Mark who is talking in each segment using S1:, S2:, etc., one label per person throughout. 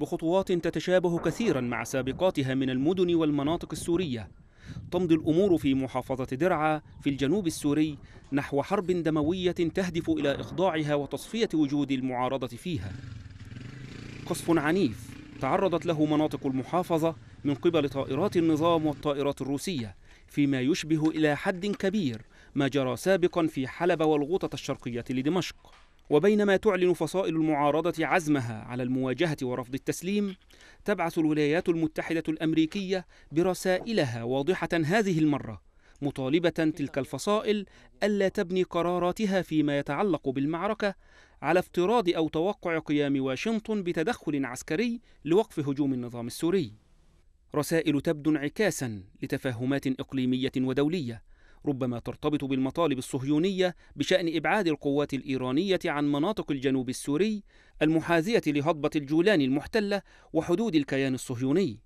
S1: بخطوات تتشابه كثيرا مع سابقاتها من المدن والمناطق السورية تمضي الأمور في محافظة درعا في الجنوب السوري نحو حرب دموية تهدف إلى إخضاعها وتصفية وجود المعارضة فيها قصف عنيف تعرضت له مناطق المحافظة من قبل طائرات النظام والطائرات الروسية فيما يشبه إلى حد كبير ما جرى سابقا في حلب والغوطة الشرقية لدمشق وبينما تعلن فصائل المعارضة عزمها على المواجهة ورفض التسليم، تبعث الولايات المتحدة الأمريكية برسائلها واضحة هذه المرة، مطالبة تلك الفصائل ألا تبني قراراتها فيما يتعلق بالمعركة على افتراض أو توقع قيام واشنطن بتدخل عسكري لوقف هجوم النظام السوري. رسائل تبدو انعكاسا لتفاهمات إقليمية ودولية ربما ترتبط بالمطالب الصهيونية بشأن إبعاد القوات الإيرانية عن مناطق الجنوب السوري المحاذية لهضبة الجولان المحتلة وحدود الكيان الصهيوني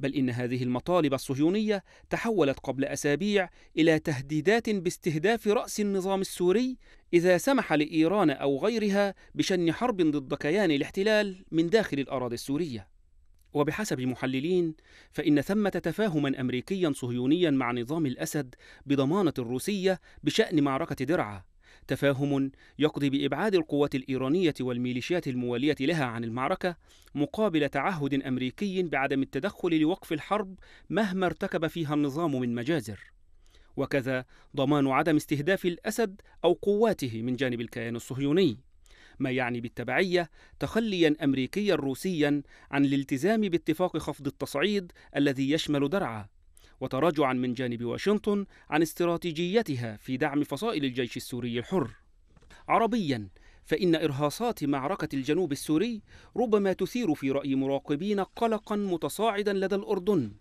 S1: بل إن هذه المطالب الصهيونية تحولت قبل أسابيع إلى تهديدات باستهداف رأس النظام السوري إذا سمح لإيران أو غيرها بشن حرب ضد كيان الاحتلال من داخل الأراضي السورية وبحسب محللين فإن ثمة تفاهما أمريكيا صهيونيا مع نظام الأسد بضمانة الروسية بشأن معركة درعا تفاهم يقضي بإبعاد القوات الإيرانية والميليشيات الموالية لها عن المعركة مقابل تعهد أمريكي بعدم التدخل لوقف الحرب مهما ارتكب فيها النظام من مجازر وكذا ضمان عدم استهداف الأسد أو قواته من جانب الكيان الصهيوني ما يعني بالتبعية تخليا أمريكيا روسيا عن الالتزام باتفاق خفض التصعيد الذي يشمل درعا وتراجعا من جانب واشنطن عن استراتيجيتها في دعم فصائل الجيش السوري الحر عربيا فإن إرهاصات معركة الجنوب السوري ربما تثير في رأي مراقبين قلقا متصاعدا لدى الأردن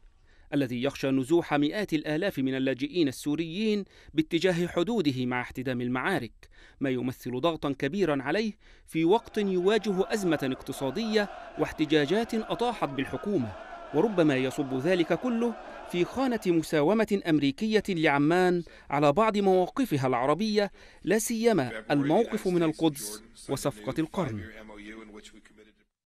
S1: الذي يخشى نزوح مئات الآلاف من اللاجئين السوريين باتجاه حدوده مع احتدام المعارك ما يمثل ضغطا كبيرا عليه في وقت يواجه أزمة اقتصادية واحتجاجات أطاحت بالحكومة وربما يصب ذلك كله في خانة مساومة أمريكية لعمان على بعض مواقفها العربية لا سيما الموقف من القدس وصفقة القرن